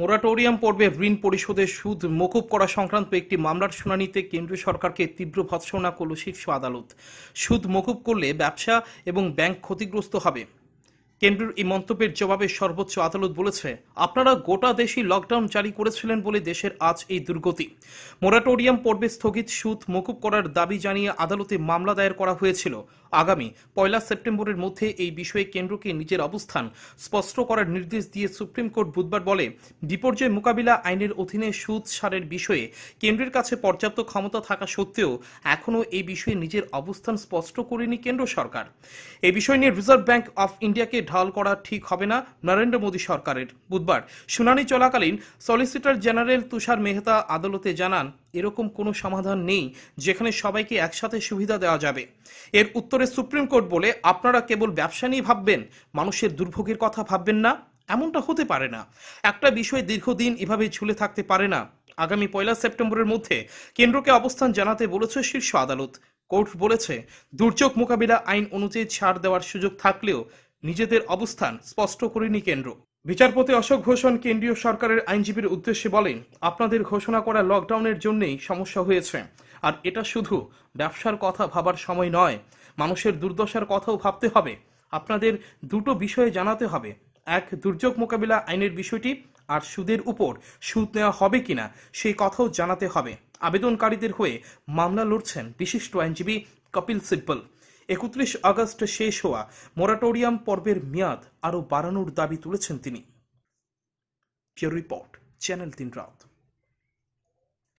moratorium পর্বে ঋণ পরিশোধের সুদ মকুব করা সংক্রান্ত একটি মামলার শুনানিতে কেন্দ্রীয় সরকারকে তীব্র ভৎসনা করল শীর্ষ আদালত সুদ মকুব করলে ব্যবসা এবং ব্যাংক ক্ষতিগ্রস্ত হবে কেন্দ্রের এই মন্তব্যের জবাবে সর্বোচ্চ আদালত বলেছে আপনারা গোটা দেশেই লকডাউন জারি করেছিলেন বলে দেশের আজ এই দুর্গতি মোরাটোরিয়াম পর্বে স্থগিত সুদ মকুব করার দাবি জানিয়ে আদালতে মামলা দায়ের করা হয়েছিল আগামী পয়লা সেপ্টেম্বরের মধ্যে এই বিষয়ে কেন্দ্রকে নিজের অবস্থান স্পষ্ট করার নির্দেশ দিয়ে সুপ্রিম কোর্ট বুধবার বলে বিপর্যয় মোকাবিলা আইনের অধীনে সুদ সারের বিষয়ে কেন্দ্রের কাছে পর্যাপ্ত ক্ষমতা থাকা সত্ত্বেও এখনও এই বিষয়ে নিজের অবস্থান স্পষ্ট করেনি কেন্দ্র সরকার এ বিষয় নিয়ে রিজার্ভ ব্যাংক অফ ইন্ডিয়াকে ঢাল করা ঠিক হবে না নরেন্দ্র মোদী সরকারের বুধবার শুনানি চলাকালীন সলিসিটর জেনারেল তুষার মেহতা আদালতে জানান এরকম কোনো সমাধান নেই যেখানে সবাইকে একসাথে সুবিধা দেওয়া যাবে এর উত্তরে সুপ্রিম কোর্ট বলে আপনারা কেবল ব্যবসা নিয়ে ভাববেন মানুষের দুর্ভোগের কথা ভাববেন না এমনটা হতে পারে না একটা বিষয় দীর্ঘদিন এভাবে ঝুলে থাকতে পারে না আগামী পয়লা সেপ্টেম্বরের মধ্যে কেন্দ্রকে অবস্থান জানাতে বলেছে শীর্ষ আদালত কোর্ট বলেছে দুর্যোগ মোকাবিলা আইন অনুযায়ী ছাড় দেওয়ার সুযোগ থাকলেও নিজেদের অবস্থান স্পষ্ট করেনি কেন্দ্র বিচারপতি অশোক ঘোষণ কেন্দ্রীয় সরকারের আইনজীবীর উদ্দেশ্যে বলেন আপনাদের ঘোষণা করা লকডাউনের জন্যেই সমস্যা হয়েছে আর এটা শুধু ব্যবসার কথা ভাবার সময় নয় মানুষের দুর্দশার কথাও ভাবতে হবে আপনাদের দুটো বিষয়ে জানাতে হবে এক দুর্যোগ মোকাবিলা আইনের বিষয়টি আর সুদের উপর সুদ নেওয়া হবে কিনা সেই কথাও জানাতে হবে আবেদনকারীদের হয়ে মামলা লড়ছেন বিশিষ্ট আইনজীবী কপিল সিব্বল একত্রিশ আগস্ট শেষ হওয়া মোরাটোরিয়াম পর্বের মেয়াদ আরও বাড়ানোর দাবি তুলেছেন তিনি রিপোর্ট চ্যানেল তিন রাউত